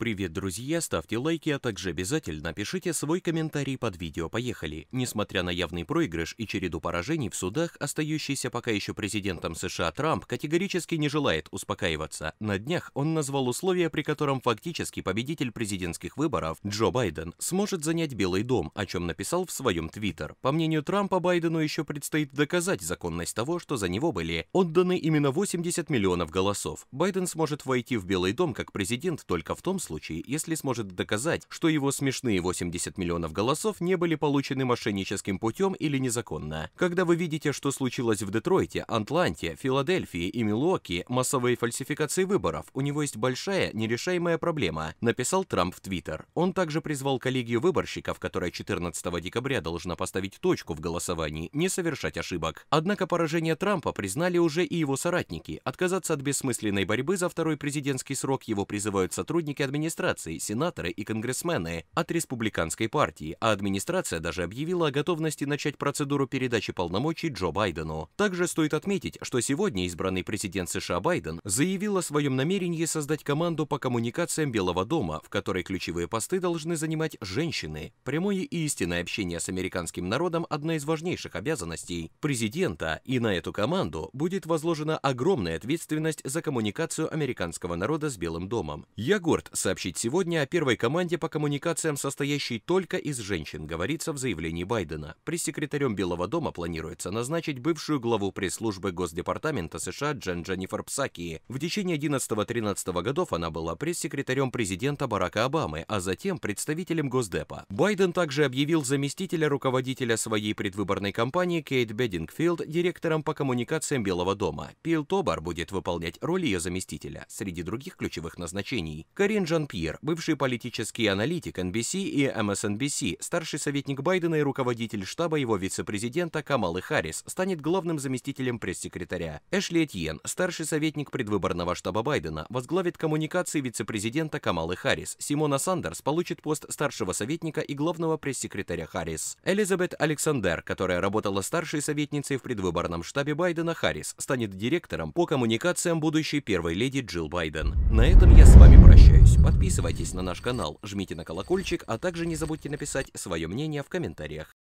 Привет, друзья! Ставьте лайки, а также обязательно пишите свой комментарий под видео. Поехали! Несмотря на явный проигрыш и череду поражений в судах, остающийся пока еще президентом США Трамп категорически не желает успокаиваться. На днях он назвал условия, при котором фактически победитель президентских выборов Джо Байден сможет занять Белый дом, о чем написал в своем твиттер. По мнению Трампа, Байдену еще предстоит доказать законность того, что за него были отданы именно 80 миллионов голосов. Байден сможет войти в Белый дом как президент только в том случае, случае, если сможет доказать, что его смешные 80 миллионов голосов не были получены мошенническим путем или незаконно. Когда вы видите, что случилось в Детройте, Атланте, Филадельфии и Милуоки, массовые фальсификации выборов, у него есть большая нерешаемая проблема, написал Трамп в Твиттер. Он также призвал коллегию выборщиков, которая 14 декабря должна поставить точку в голосовании, не совершать ошибок. Однако поражение Трампа признали уже и его соратники. Отказаться от бессмысленной борьбы за второй президентский срок его призывают сотрудники администрации администрации, сенаторы и конгрессмены от республиканской партии, а администрация даже объявила о готовности начать процедуру передачи полномочий Джо Байдену. Также стоит отметить, что сегодня избранный президент США Байден заявил о своем намерении создать команду по коммуникациям Белого дома, в которой ключевые посты должны занимать женщины. Прямое и истинное общение с американским народом – одна из важнейших обязанностей президента, и на эту команду будет возложена огромная ответственность за коммуникацию американского народа с Белым домом. Я горд со сообщить сегодня о первой команде по коммуникациям, состоящей только из женщин, говорится в заявлении Байдена. Пресс-секретарем Белого дома планируется назначить бывшую главу пресс-службы Госдепартамента США Джен Дженнифер Псаки. В течение 11-13 годов она была пресс-секретарем президента Барака Обамы, а затем представителем Госдепа. Байден также объявил заместителя руководителя своей предвыборной кампании Кейт Бедингфилд директором по коммуникациям Белого дома. Пил Тобар будет выполнять роль ее заместителя, среди других ключевых назначений. Карин Джан Жан-Пьер, бывший политический аналитик NBC и MSNBC, старший советник Байдена и руководитель штаба его вице-президента Камалы Харрис, станет главным заместителем пресс-секретаря. Эшли Этьен, старший советник предвыборного штаба Байдена, возглавит коммуникации вице-президента Камалы Харрис. Симона Сандерс получит пост старшего советника и главного пресс-секретаря Харрис. Элизабет Александер, которая работала старшей советницей в предвыборном штабе Байдена, Харрис, станет директором по коммуникациям будущей первой леди Джилл Байден. На этом я с вами прощаюсь. Подписывайтесь на наш канал, жмите на колокольчик, а также не забудьте написать свое мнение в комментариях.